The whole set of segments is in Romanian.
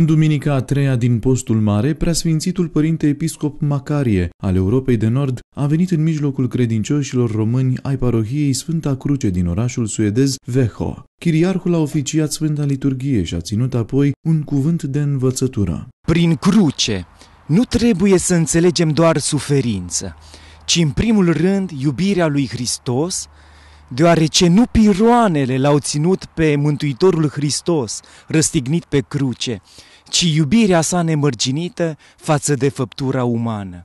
În duminica a treia din postul mare, preasfințitul părinte episcop Macarie al Europei de Nord a venit în mijlocul credincioșilor români ai parohiei Sfânta Cruce din orașul suedez Veho. Chiriarhul a oficiat Sfânta Liturghie și a ținut apoi un cuvânt de învățătură. Prin cruce nu trebuie să înțelegem doar suferință, ci în primul rând iubirea lui Hristos deoarece nu piroanele l-au ținut pe Mântuitorul Hristos răstignit pe cruce, ci iubirea sa nemărginită față de făptura umană.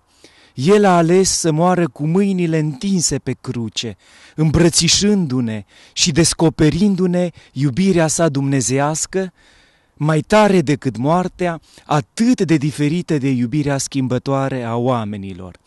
El a ales să moară cu mâinile întinse pe cruce, îmbrățișându-ne și descoperindu-ne iubirea sa dumnezească, mai tare decât moartea, atât de diferită de iubirea schimbătoare a oamenilor.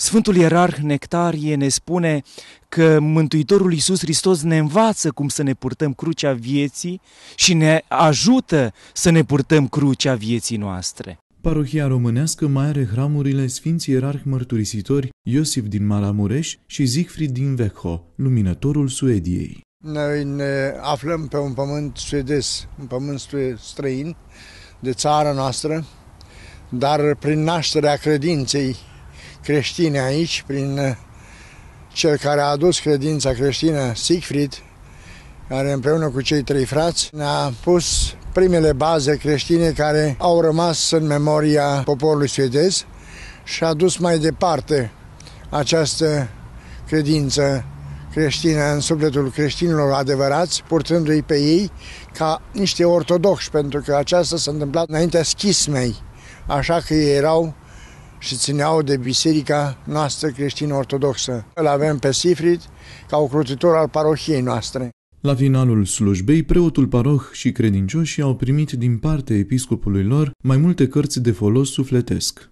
Sfântul Ierarh Nectarie ne spune că Mântuitorul Iisus Hristos ne învață cum să ne purtăm crucea vieții și ne ajută să ne purtăm crucea vieții noastre. Parohia românească mai are hramurile Sfinții Ierarh Mărturisitori Iosif din Maramureș și Zigfrid din Vecho, luminătorul Suediei. Noi ne aflăm pe un pământ suedez, un pământ străin de țara noastră, dar prin nașterea credinței creștine aici, prin uh, cel care a adus credința creștină, Siegfried, care împreună cu cei trei frați ne-a pus primele baze creștine care au rămas în memoria poporului suedez și a dus mai departe această credință creștină în sufletul creștinilor adevărați, purtându-i pe ei ca niște ortodoxi, pentru că aceasta s-a întâmplat înaintea schismei, așa că ei erau și țineau de biserica noastră creștin-ortodoxă. Îl avem pe Sifrit ca ocrutitor al parohiei noastre. La finalul slujbei, preotul paroh și credincioșii au primit din partea episcopului lor mai multe cărți de folos sufletesc.